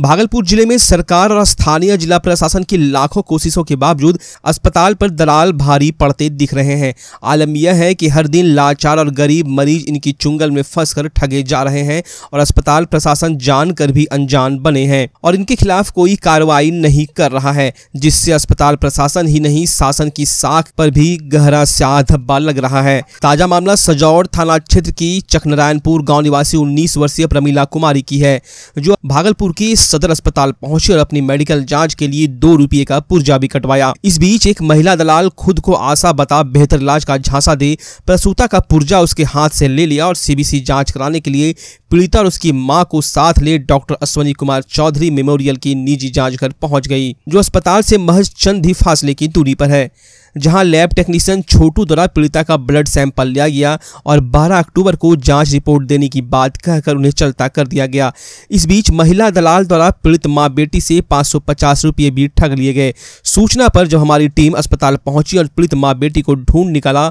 भागलपुर जिले में सरकार और स्थानीय जिला प्रशासन की लाखों कोशिशों के बावजूद अस्पताल पर दलाल भारी पड़ते दिख रहे हैं आलम यह है कि हर दिन लाचार और गरीब मरीज इनकी चुंगल में फंसकर ठगे जा रहे हैं और अस्पताल प्रशासन जान कर भी अनजान बने हैं और इनके खिलाफ कोई कार्रवाई नहीं कर रहा है जिससे अस्पताल प्रशासन ही नहीं शासन की साख पर भी गहरा स्या धब्बा लग रहा है ताजा मामला सजौर थाना क्षेत्र की चकनारायणपुर गाँव निवासी उन्नीस वर्षीय प्रमीला कुमारी की है जो भागलपुर की सदर अस्पताल पहुंचे और अपनी मेडिकल जांच के लिए दो रूपये का पुर्जा भी कटवाया इस बीच एक महिला दलाल खुद को आशा बता बेहतर इलाज का झांसा दे प्रसूता का पुर्जा उसके हाथ से ले लिया और सीबीसी जांच कराने के लिए पीड़िता और उसकी मां को साथ ले डॉक्टर अश्वनी कुमार चौधरी मेमोरियल की निजी जाँच घर पहुँच गयी जो अस्पताल ऐसी महज चंद ही फासले की दूरी आरोप है जहां लैब टेक्नीशियन छोटू द्वारा पीड़िता का ब्लड सैंपल लिया गया और 12 अक्टूबर को जांच रिपोर्ट देने की बात कहकर उन्हें चलता कर दिया गया इस बीच महिला दलाल द्वारा पीड़ित माँ बेटी से पाँच सौ रुपये भी ठग लिए गए सूचना पर जब हमारी टीम अस्पताल पहुंची और पीड़ित माँ बेटी को ढूंढ निकाला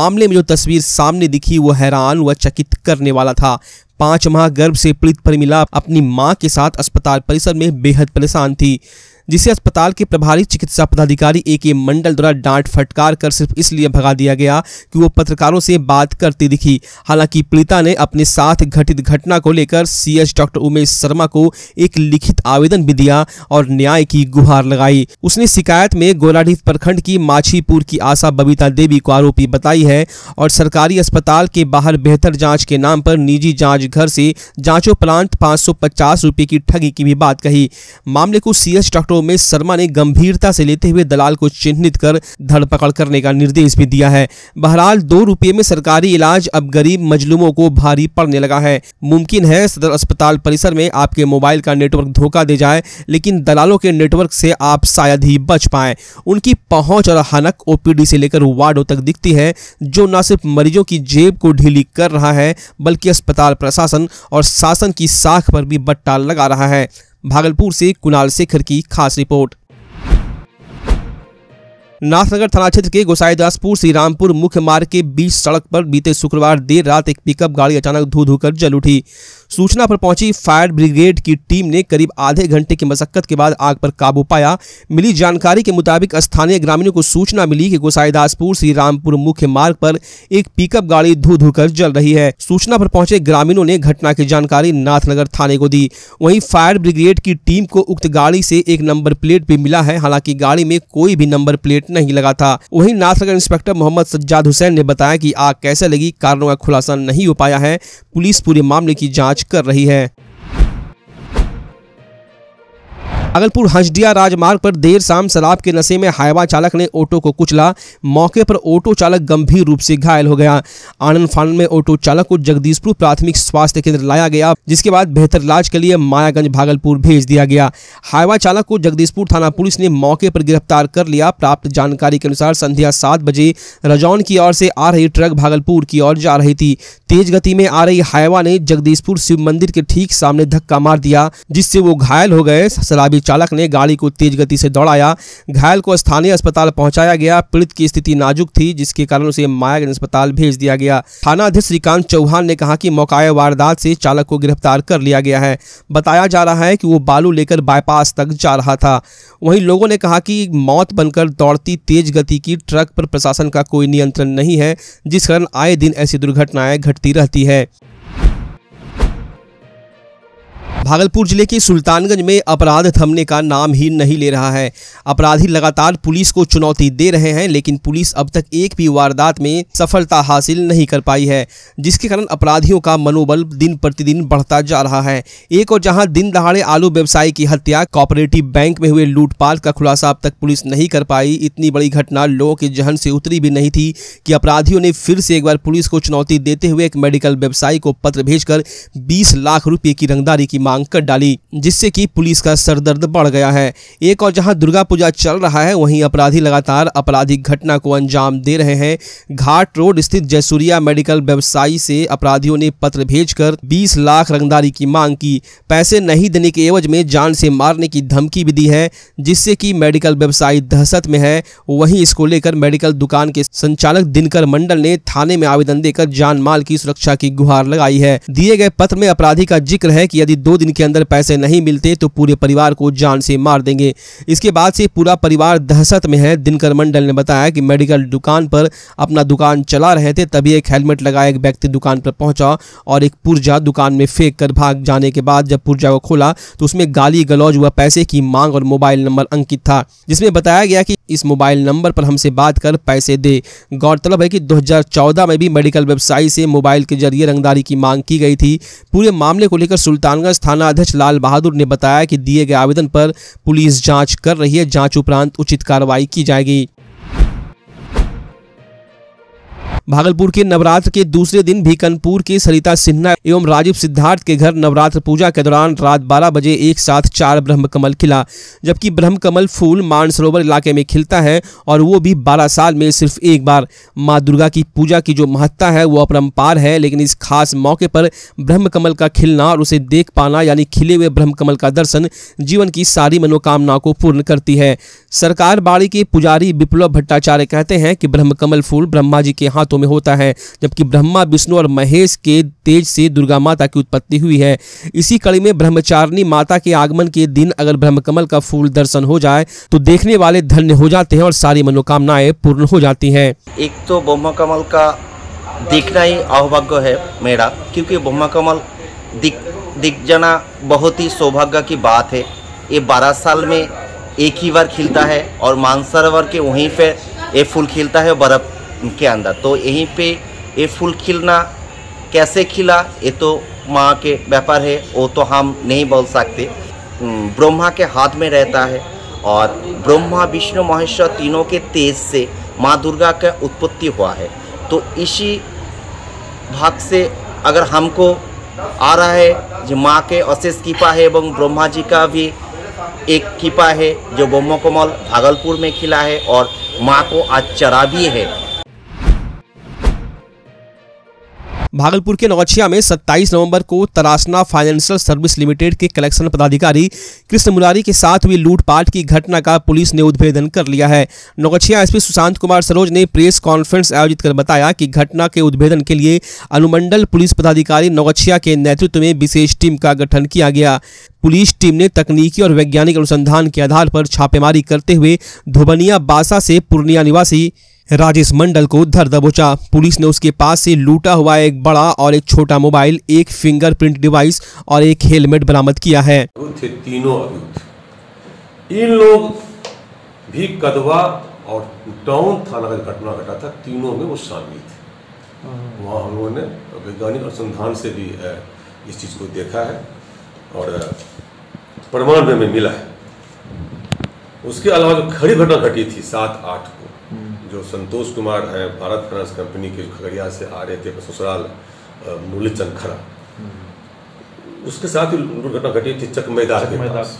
मामले में जो तस्वीर सामने दिखी वो हैरान व चकित करने वाला था पाँच माह गर्भ से पीड़ित परमिला अपनी माँ के साथ अस्पताल परिसर में बेहद परेशान थी जिसे अस्पताल के प्रभारी चिकित्सा पदाधिकारी ए के मंडल द्वारा डांट फटकार कर सिर्फ इसलिए भगा दिया गया कि वो पत्रकारों से बात करती दिखी हालांकि पीड़िता ने अपने साथ घटित घटना को लेकर सीएच डॉक्टर उमेश शर्मा को एक लिखित आवेदन भी दिया और न्याय की गुहार लगाई उसने शिकायत में गोलाडीह प्रखंड की माछीपुर की आशा बबीता देवी को आरोपी बताई है और सरकारी अस्पताल के बाहर बेहतर जाँच के नाम पर निजी जाँच घर से प्लांट पाँच सौ की ठगी की भी बात कही मामले को सीएच डॉक्टर मामलों में शर्मा ने गंभीरता से लेते हुए दलाल को चिन्हित कर धरपकड़ करने का निर्देश भी दिया है बहरहाल दो रुपये में सरकारी इलाज अब गरीब मजलूमों को भारी पड़ने लगा है मुमकिन है सदर अस्पताल परिसर में आपके मोबाइल का नेटवर्क धोखा दे जाए लेकिन दलालों के नेटवर्क से आप शायद ही बच पाए उनकी पहुंच और हनक ओपीडी से लेकर वार्डों तक दिखती है जो न सिर्फ मरीजों की जेब को ढीली कर रहा है बल्कि अस्पताल प्रशासन और शासन की साख पर भी बट्टा लगा रहा है भागलपुर से कुणाल शेखर की खास रिपोर्ट नाथनगर थाना क्षेत्र के गोसाईदासपुर श्री रामपुर मुख्य मार्ग के बीच सड़क पर बीते शुक्रवार देर रात एक पिकअप गाड़ी अचानक धू धू कर जल उठी सूचना पर पहुंची फायर ब्रिगेड की टीम ने करीब आधे घंटे की मशक्कत के बाद आग पर काबू पाया मिली जानकारी के मुताबिक स्थानीय ग्रामीणों को सूचना मिली कि गोसाईदासपुर श्री रामपुर मुख्य मार्ग पर एक पिकअप गाड़ी धू धू कर जल रही है सूचना पर पहुंचे ग्रामीणों ने घटना की जानकारी नाथनगर थाने को दी वहीं फायर ब्रिगेड की टीम को उक्त गाड़ी से एक नंबर प्लेट भी मिला है हालांकि गाड़ी में कोई भी नंबर प्लेट नहीं लगा था वहीं नाथनगर इंस्पेक्टर मोहम्मद सज्जाद हुसैन ने बताया कि आग कैसे लगी कारणों का खुलासा नहीं हो पाया है पुलिस पूरे मामले की जांच कर रही है भागलपुर हंसडिया राजमार्ग पर देर शाम शराब के नशे में हाईवा चालक ने ऑटो को कुचला मौके पर ऑटो चालक गंभीर रूप से घायल हो गया आनंद फानंद में ऑटो चालक को जगदीशपुर प्राथमिक स्वास्थ्य केंद्र लाया गया जिसके बाद बेहतर इलाज के लिए मायागंज भागलपुर भेज दिया गया हाईवा चालक को जगदीशपुर थाना पुलिस ने मौके पर गिरफ्तार कर लिया प्राप्त जानकारी के अनुसार संध्या सात बजे रजौन की ओर से आ रही ट्रक भागलपुर की ओर जा रही थी तेज गति में आ रही हाईवा ने जगदीशपुर शिव मंदिर के ठीक सामने धक्का मार दिया जिससे वो घायल हो गए शराबी गाड़ी चालक ने गाड़ी को तेज गति से दौड़ाया घायल को स्थानीय अस्पताल पहुंचाया गया पीड़ित की स्थिति नाजुक थी जिसके कारण उसे मायागंज अस्पताल भेज दिया गया थाना अध्यक्ष श्रीकांत चौहान ने कहा कि मौकाए वारदात से चालक को गिरफ्तार कर लिया गया है बताया जा रहा है कि वो बालू लेकर बाईपास तक जा रहा था वहीं लोगों ने कहा कि मौत बनकर दौड़ती तेज गति की ट्रक पर प्रशासन का कोई नियंत्रण नहीं है जिस कारण आए दिन ऐसी दुर्घटनाएं घटती रहती है भागलपुर जिले के सुल्तानगंज में अपराध थमने का नाम ही नहीं ले रहा है अपराधी लगातार पुलिस को चुनौती दे रहे हैं लेकिन पुलिस अब तक एक भी वारदात में सफलता हासिल नहीं कर पाई है जिसके कारण अपराधियों का मनोबल दिन प्रतिदिन बढ़ता जा रहा है एक और जहां दिन दहाड़े आलू व्यवसायी की हत्या कॉपरेटिव बैंक में हुए लूटपाट का खुलासा अब तक पुलिस नहीं कर पाई इतनी बड़ी घटना लोगों के जहन से उतरी भी नहीं थी कि अपराधियों ने फिर से एक बार पुलिस को चुनौती देते हुए एक मेडिकल व्यवसायी को पत्र भेजकर बीस लाख रुपये की रंगदारी की मांग मांग कर डाली जिससे कि पुलिस का सरदर्द बढ़ गया है एक और जहां दुर्गा पूजा चल रहा है वहीं अपराधी लगातार आपराधिक घटना को अंजाम दे रहे हैं घाट रोड स्थित जयसूरिया मेडिकल व्यवसायी से अपराधियों ने पत्र भेज कर लाख रंगदारी की मांग की पैसे नहीं देने के एवज में जान से मारने की धमकी भी दी है जिससे की मेडिकल व्यवसायी दहशत में है वहीं इसको लेकर मेडिकल दुकान के संचालक दिनकर मंडल ने थाने में आवेदन देकर जान माल की सुरक्षा की गुहार लगाई है दिए गए पत्र में अपराधी का जिक्र है कि यदि दो दिन के अंदर पैसे नहीं मिलते तो पूरे परिवार को जान से मार देंगे इसके बाद से पूरा परिवार दहशत में है दिनकर मंडल ने बताया कि मेडिकल दुकान पर अपना दुकान चला रहे थे तभी एक हेलमेट लगाए एक व्यक्ति दुकान पर पहुंचा और एक पुर्जा दुकान में फेंक कर भाग जाने के बाद जब पुर्जा को खोला तो उसमें गाली गलौज हुआ पैसे की मांग और मोबाइल नंबर अंकित था जिसमें बताया गया कि इस मोबाइल नंबर पर हमसे बात कर पैसे दे गौरतलब है कि 2014 में भी मेडिकल वेबसाइट से मोबाइल के जरिए रंगदारी की मांग की गई थी पूरे मामले को लेकर सुल्तानगंज थाना अध्यक्ष लाल बहादुर ने बताया कि दिए गए आवेदन पर पुलिस जांच कर रही है जांच उपरांत उचित कार्रवाई की जाएगी भागलपुर के नवरात्र के दूसरे दिन भीकनपुर के सरिता सिन्हा एवं राजीव सिद्धार्थ के घर नवरात्र पूजा के दौरान रात 12 बजे एक साथ चार ब्रह्म कमल खिला जबकि ब्रह्म कमल फूल मानसरोवर इलाके में खिलता है और वो भी 12 साल में सिर्फ एक बार माँ दुर्गा की पूजा की जो महत्ता है वो अपरम्पार है लेकिन इस खास मौके पर ब्रह्म कमल का खिलना और उसे देख पाना यानी खिले हुए ब्रह्म कमल का दर्शन जीवन की सारी मनोकामना को पूर्ण करती है सरकार बाड़ी के पुजारी विप्लव भट्टाचार्य कहते हैं कि ब्रह्म कमल फूल ब्रह्मा जी के हाथों में होता है जबकि ब्रह्मा विष्णु और महेश के तेज से दुर्गा माता की उत्पत्ति हुई है इसी कड़ी में ब्रह्मचारिणी माता के आगमन के दिन अगर ब्रह्मकमल का फूल दर्शन हो जाए तो देखने वाले धन्य हो जाते हैं और सारी मनोकामनाएं पूर्ण हो जाती हैं एक तो ब्रह्मकमल का देखना ही अहभाग्य है मेरा क्योंकि ब्रह्मकमल दिख दिख जाना बहुत ही सौभाग्य की बात है ये बारह साल में एक ही बार खिलता है और मानसरोवर के वहीं पे ये फूल खिलता है बर्फ़ के अंदर तो यहीं पे ये फूल खिलना कैसे खिला ये तो माँ के व्यापार है वो तो हम नहीं बोल सकते ब्रह्मा के हाथ में रहता है और ब्रह्मा विष्णु महेश्वर तीनों के तेज से माँ दुर्गा का उत्पत्ति हुआ है तो इसी भाग से अगर हमको आ रहा है जो माँ के अशेष कृपा है एवं ब्रह्मा जी का भी एक कृपा है जो ब्रह्म कोमल भागलपुर में खिला है और माँ को आज चरा भी है भागलपुर के नौगछिया में 27 नवंबर को तरासना फाइनेंशियल सर्विस लिमिटेड के कलेक्शन पदाधिकारी कृष्ण मुरारी के साथ हुई लूटपाट की घटना का पुलिस ने उद्भेदन कर लिया है नौगछिया एसपी सुशांत कुमार सरोज ने प्रेस कॉन्फ्रेंस आयोजित कर बताया कि घटना के उद्भेदन के लिए अनुमंडल पुलिस पदाधिकारी नौगछिया के नेतृत्व में विशेष टीम का गठन किया गया पुलिस टीम ने तकनीकी और वैज्ञानिक अनुसंधान के आधार पर छापेमारी करते हुए धुबनिया बासा से पूर्णिया निवासी राजेश मंडल को धर दबोचा पुलिस ने उसके पास से लूटा हुआ एक बड़ा और एक छोटा मोबाइल एक फिंगरप्रिंट डिवाइस और एक हेलमेट बरामद किया है थे तीनों इन लोग भी कदवा और टाउन थाना का घटना घटा था तीनों में वो शामिल थे वहाँ हम लोगों ने वैज्ञानिक अनुसंधान से भी इस चीज़ को देखा है और प्रमाण में मिला है उसके अलावा जो खड़ी घटना घटी थी सात आठ को जो संतोष कुमार हैं भारत फाइनेंस कंपनी के खगड़िया से आ रहे थे ससुराल मुरली खरा उसके साथ ही दुर्घटना घटी थी चक मैदान के पास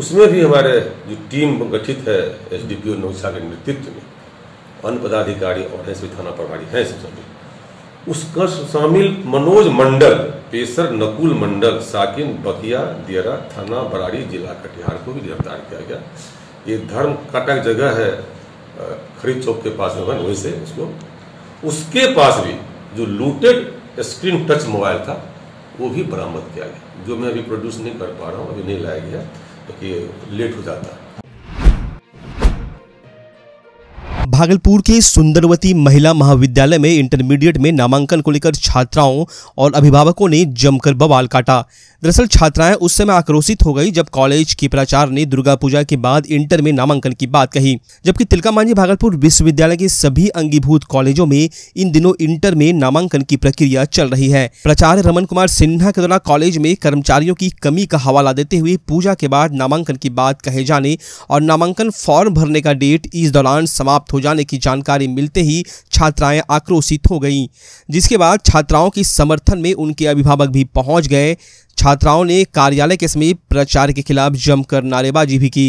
उसमें भी हमारे जो टीम गठित है S D P O Nausha के नेतृत्व में अन्य पदाधिकारी और एस थाना प्रभारी हैं सब सभी उसका शामिल मनोज मंडल पेशर नकुल मंडल साकिन बकिया दियरा थाना बरारी जिला कटिहार को भी गिरफ्तार किया गया ये धर्म कटक जगह है खरीद चौक के पास में वन वहीं से उसको उसके पास भी जो लूटेड स्क्रीन टच मोबाइल था वो भी बरामद किया गया जो मैं अभी प्रोड्यूस नहीं कर पा रहा हूँ अभी नहीं लाया गया क्योंकि तो लेट हो जाता भागलपुर के सुंदरवती महिला महाविद्यालय में इंटरमीडिएट में नामांकन को लेकर छात्राओं और अभिभावकों ने जमकर बवाल काटा दरअसल छात्राएं उस समय आक्रोशित हो गई जब कॉलेज के प्राचार्य ने दुर्गा पूजा के बाद इंटर में नामांकन की बात कही जबकि तिलका मांझी भागलपुर विश्वविद्यालय के सभी अंगीभूत कॉलेजों में इन दिनों इंटर में नामांकन की प्रक्रिया चल रही है प्राचार्य रमन कुमार सिन्हा के द्वारा कॉलेज में कर्मचारियों की कमी का हवाला देते हुए पूजा के बाद नामांकन की बात कहे जाने और नामांकन फॉर्म भरने का डेट इस दौरान समाप्त हो जाए जाने की जानकारी मिलते ही छात्राएं आक्रोशित हो गईं जिसके बाद छात्राओं के समर्थन में उनके अभिभावक भी पहुंच गए छात्राओं ने कार्यालय के समीप प्रचार के खिलाफ जमकर नारेबाजी भी की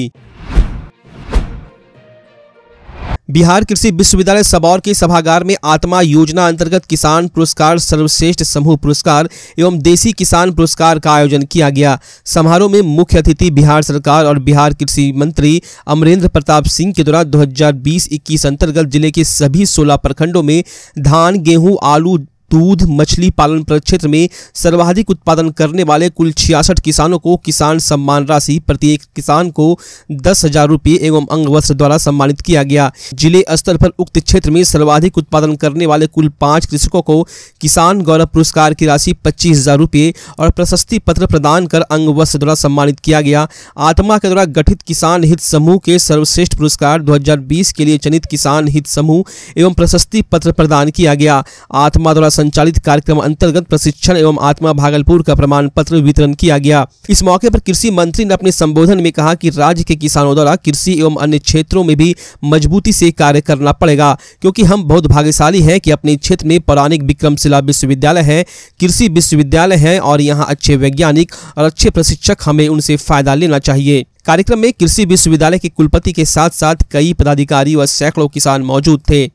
बिहार कृषि विश्वविद्यालय सबौर के सभागार में आत्मा योजना अंतर्गत किसान पुरस्कार सर्वश्रेष्ठ समूह पुरस्कार एवं देसी किसान पुरस्कार का आयोजन किया गया समारोह में मुख्य अतिथि बिहार सरकार और बिहार कृषि मंत्री अमरेंद्र प्रताप सिंह के द्वारा 2020-21 अंतर्गत जिले के सभी 16 प्रखंडों में धान गेहूं आलू दूध मछली पालन प्रक्षेत्र में सर्वाधिक उत्पादन करने वाले कुल छियासठ किसानों को किसान सम्मान राशि प्रत्येक किसान को दस हजार रुपये एवं वस्त्र द्वारा सम्मानित किया गया जिले स्तर पर उक्त क्षेत्र में सर्वाधिक उत्पादन करने वाले कुल पांच कृषकों को किसान गौरव पुरस्कार की राशि पच्चीस हजार और प्रशस्ति पत्र प्रदान कर अंग वस्त्र द्वारा सम्मानित किया गया आत्मा के द्वारा गठित किसान हित समूह के सर्वश्रेष्ठ पुरस्कार दो के लिए चयनित किसान हित समूह एवं प्रशस्ति पत्र प्रदान किया गया आत्मा द्वारा संचालित कार्यक्रम अंतर्गत प्रशिक्षण एवं आत्मा भागलपुर का प्रमाण पत्र वितरण किया गया इस मौके पर कृषि मंत्री ने अपने संबोधन में कहा कि राज्य के किसानों द्वारा कृषि एवं अन्य क्षेत्रों में भी मजबूती से कार्य करना पड़ेगा क्योंकि हम बहुत भाग्यशाली हैं कि अपने क्षेत्र में पौराणिक विक्रमशिला विश्वविद्यालय है कृषि विश्वविद्यालय है और यहाँ अच्छे वैज्ञानिक और अच्छे प्रशिक्षक हमें उनसे फायदा लेना चाहिए कार्यक्रम में कृषि विश्वविद्यालय के कुलपति के साथ साथ कई पदाधिकारी व सैकड़ों किसान मौजूद थे